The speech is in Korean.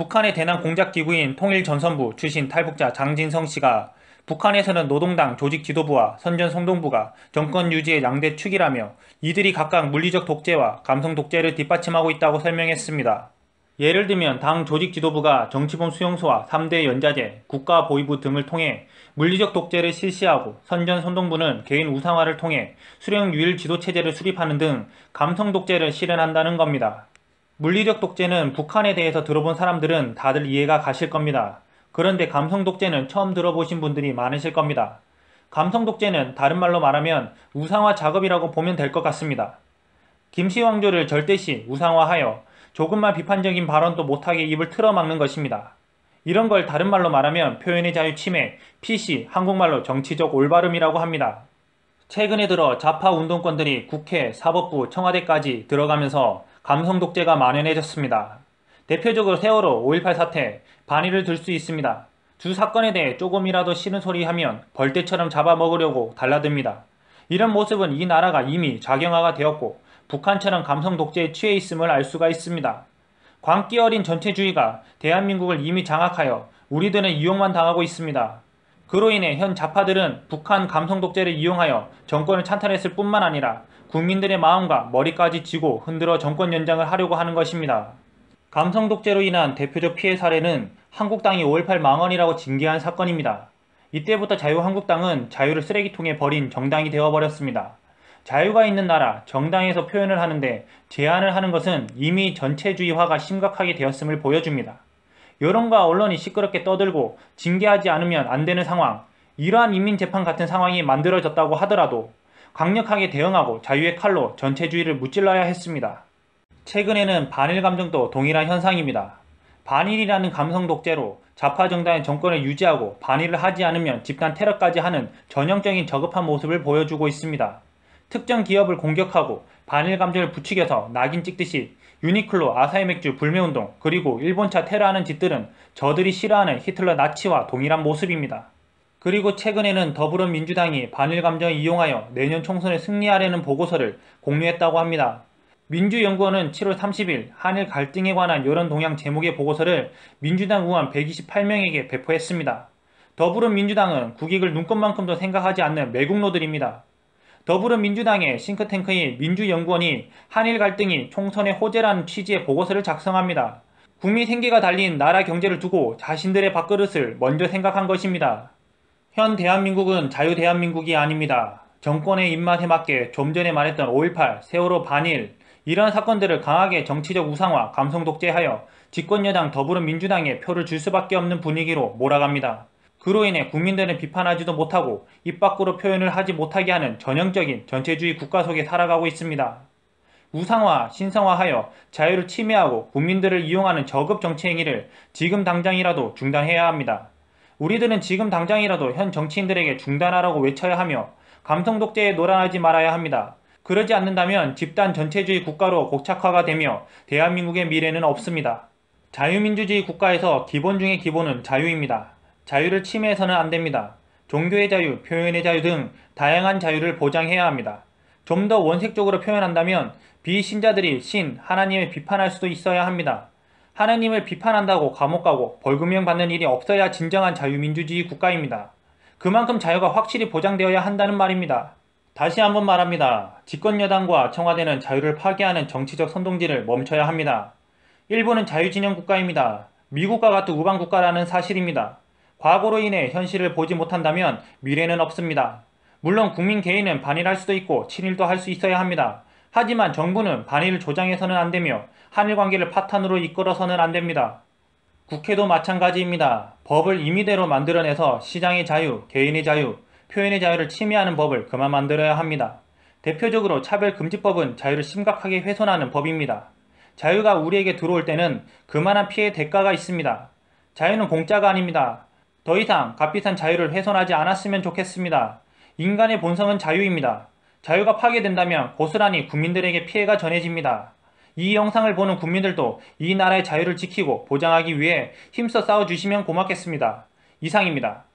북한의 대남 공작기구인 통일전선부 출신 탈북자 장진성 씨가 북한에서는 노동당 조직 지도부와 선전 성동부가 정권 유지의 양대 축이라며 이들이 각각 물리적 독재와 감성 독재를 뒷받침하고 있다고 설명했습니다. 예를 들면 당 조직 지도부가 정치범 수용소와 3대 연자제, 국가보위부 등을 통해 물리적 독재를 실시하고 선전 선동부는 개인 우상화를 통해 수령 유일 지도체제를 수립하는 등 감성 독재를 실현한다는 겁니다. 물리적 독재는 북한에 대해서 들어본 사람들은 다들 이해가 가실 겁니다. 그런데 감성 독재는 처음 들어보신 분들이 많으실 겁니다. 감성 독재는 다른 말로 말하면 우상화 작업이라고 보면 될 것 같습니다. 김씨 왕조를 절대시 우상화하여 조금만 비판적인 발언도 못하게 입을 틀어막는 것입니다. 이런 걸 다른 말로 말하면 표현의 자유 침해, PC, 한국말로 정치적 올바름이라고 합니다. 최근에 들어 좌파 운동권들이 국회, 사법부, 청와대까지 들어가면서 감성 독재가 만연해졌습니다. 대표적으로 세월호 5.18 사태 반의를 들 수 있습니다. 두 사건에 대해 조금이라도 싫은 소리 하면 벌떼처럼 잡아먹으려고 달라듭니다. 이런 모습은 이 나라가 이미 자경화가 되었고 북한처럼 감성 독재에 취해 있음을 알 수가 있습니다. 광기 어린 전체주의가 대한민국을 이미 장악하여 우리들은 이용만 당하고 있습니다. 그로 인해 현 좌파들은 북한 감성 독재를 이용하여 정권을 찬탈했을 뿐만 아니라 국민들의 마음과 머리까지 쥐고 흔들어 정권 연장을 하려고 하는 것입니다. 감성 독재로 인한 대표적 피해 사례는 한국당이 5.18 망언이라고 징계한 사건입니다. 이때부터 자유한국당은 자유를 쓰레기통에 버린 정당이 되어버렸습니다. 자유가 있는 나라, 정당에서 표현을 하는데 제한을 하는 것은 이미 전체주의화가 심각하게 되었음을 보여줍니다. 여론과 언론이 시끄럽게 떠들고 징계하지 않으면 안 되는 상황, 이러한 인민재판 같은 상황이 만들어졌다고 하더라도 강력하게 대응하고 자유의 칼로 전체주의를 무찔러야 했습니다. 최근에는 반일 감정도 동일한 현상입니다. 반일이라는 감성 독재로 좌파 정당의 정권을 유지하고 반일을 하지 않으면 집단 테러까지 하는 전형적인 저급한 모습을 보여주고 있습니다. 특정 기업을 공격하고 반일 감정을 부추겨서 낙인 찍듯이 유니클로, 아사히 맥주, 불매운동, 그리고 일본차 테러하는 짓들은 저들이 싫어하는 히틀러 나치와 동일한 모습입니다. 그리고 최근에는 더불어민주당이 반일 감정을 이용하여 내년 총선에 승리하려는 보고서를 공유했다고 합니다. 민주연구원은 7월 30일 한일 갈등에 관한 여론 동향 제목의 보고서를 민주당 의원 128명에게 배포했습니다. 더불어민주당은 국익을 눈꼽만큼도 생각하지 않는 매국노들입니다. 더불어민주당의 싱크탱크인 민주연구원이 한일 갈등이 총선의 호재라는 취지의 보고서를 작성합니다. 국민 생계가 달린 나라 경제를 두고 자신들의 밥그릇을 먼저 생각한 것입니다. 현 대한민국은 자유대한민국이 아닙니다. 정권의 입맛에 맞게 좀 전에 말했던 5.18, 세월호 반일, 이런 사건들을 강하게 정치적 우상화, 감성 독재하여 집권여당 더불어민주당의 표를 줄 수밖에 없는 분위기로 몰아갑니다. 그로 인해 국민들은 비판하지도 못하고 입 밖으로 표현을 하지 못하게 하는 전형적인 전체주의 국가 속에 살아가고 있습니다. 우상화, 신성화하여 자유를 침해하고 국민들을 이용하는 저급 정치 행위를 지금 당장이라도 중단해야 합니다. 우리들은 지금 당장이라도 현 정치인들에게 중단하라고 외쳐야 하며 감성 독재에 노란하지 말아야 합니다. 그러지 않는다면 집단 전체주의 국가로 곡착화가 되며 대한민국의 미래는 없습니다. 자유민주주의 국가에서 기본 중의 기본은 자유입니다. 자유를 침해해서는 안 됩니다. 종교의 자유, 표현의 자유 등 다양한 자유를 보장해야 합니다. 좀 더 원색적으로 표현한다면 비신자들이 신, 하나님을 비판할 수도 있어야 합니다. 하나님을 비판한다고 감옥 가고 벌금형 받는 일이 없어야 진정한 자유민주주의 국가입니다. 그만큼 자유가 확실히 보장되어야 한다는 말입니다. 다시 한번 말합니다. 집권여당과 청와대는 자유를 파괴하는 정치적 선동질을 멈춰야 합니다. 일본은 자유진영 국가입니다. 미국과 같은 우방국가라는 사실입니다. 과거로 인해 현실을 보지 못한다면 미래는 없습니다. 물론 국민 개인은 반일할 수도 있고 친일도 할 수 있어야 합니다. 하지만 정부는 반일을 조장해서는 안 되며 한일 관계를 파탄으로 이끌어서는 안 됩니다. 국회도 마찬가지입니다. 법을 임의대로 만들어내서 시장의 자유, 개인의 자유, 표현의 자유를 침해하는 법을 그만 만들어야 합니다. 대표적으로 차별금지법은 자유를 심각하게 훼손하는 법입니다. 자유가 우리에게 들어올 때는 그만한 피해 대가가 있습니다. 자유는 공짜가 아닙니다. 더 이상 값비싼 자유를 훼손하지 않았으면 좋겠습니다. 인간의 본성은 자유입니다. 자유가 파괴된다면 고스란히 국민들에게 피해가 전해집니다. 이 영상을 보는 국민들도 이 나라의 자유를 지키고 보장하기 위해 힘써 싸워주시면 고맙겠습니다. 이상입니다.